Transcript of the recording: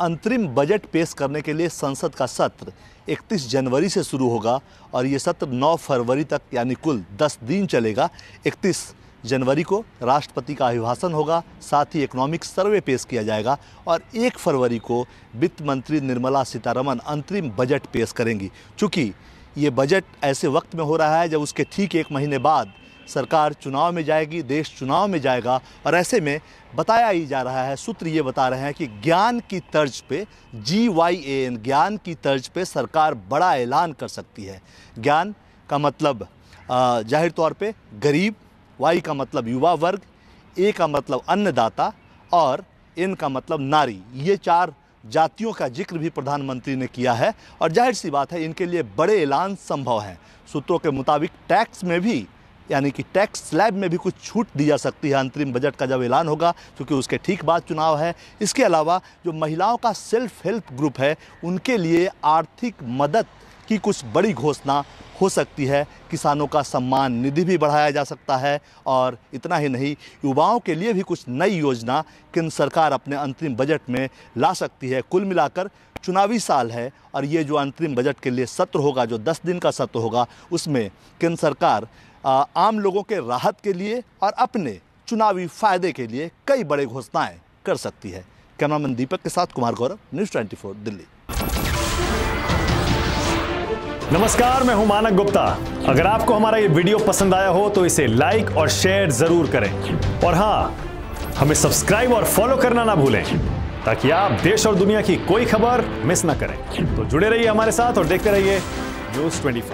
अंतरिम बजट पेश करने के लिए संसद का सत्र 31 जनवरी से शुरू होगा और ये सत्र 9 फरवरी तक यानी कुल 10 दिन चलेगा 31 जनवरी को राष्ट्रपति का अभिभाषण होगा साथ ही इकोनॉमिक सर्वे पेश किया जाएगा और एक फरवरी को वित्त मंत्री निर्मला सीतारमन अंतरिम बजट पेश करेंगी चूँकि ये बजट ऐसे वक्त में हो रहा है जब उसके ठीक एक महीने बाद सरकार चुनाव में जाएगी देश चुनाव में जाएगा और ऐसे में बताया ही जा रहा है सूत्र ये बता रहे हैं कि ज्ञान की तर्ज पे जी वाई ए एन ज्ञान की तर्ज पे सरकार बड़ा ऐलान कर सकती है ज्ञान का मतलब जाहिर तौर पे गरीब वाई का मतलब युवा वर्ग ए का मतलब अन्नदाता और एन का मतलब नारी ये चार जातियों का जिक्र भी प्रधानमंत्री ने किया है और जाहिर सी बात है इनके लिए बड़े ऐलान संभव हैं सूत्रों के मुताबिक टैक्स में भी यानी कि टैक्स स्लैब में भी कुछ छूट दी जा सकती है अंतरिम बजट का जब ऐलान होगा क्योंकि उसके ठीक बाद चुनाव है इसके अलावा जो महिलाओं का सेल्फ हेल्प ग्रुप है उनके लिए आर्थिक मदद की कुछ बड़ी घोषणा हो सकती है किसानों का सम्मान निधि भी बढ़ाया जा सकता है और इतना ही नहीं युवाओं के लिए भी कुछ नई योजना केंद्र सरकार अपने अंतरिम बजट में ला सकती है कुल मिलाकर चुनावी साल है और ये जो अंतरिम बजट के लिए सत्र होगा जो 10 दिन का सत्र होगा उसमें केंद्र सरकार आम लोगों के राहत के लिए और अपने चुनावी फायदे के लिए कई बड़े घोषणाएं कर सकती है कैमरामैन दीपक के साथ कुमार गौरव न्यूज़ 24 दिल्ली नमस्कार मैं हूं मानक गुप्ता अगर आपको हमारा ये वीडियो पसंद आया हो तो इसे लाइक और शेयर जरूर करें और हाँ हमें सब्सक्राइब और फॉलो करना ना भूलें ताकि आप देश और दुनिया की कोई खबर मिस ना करें तो जुड़े रहिए हमारे साथ और देखते रहिए न्यूज ट्वेंटी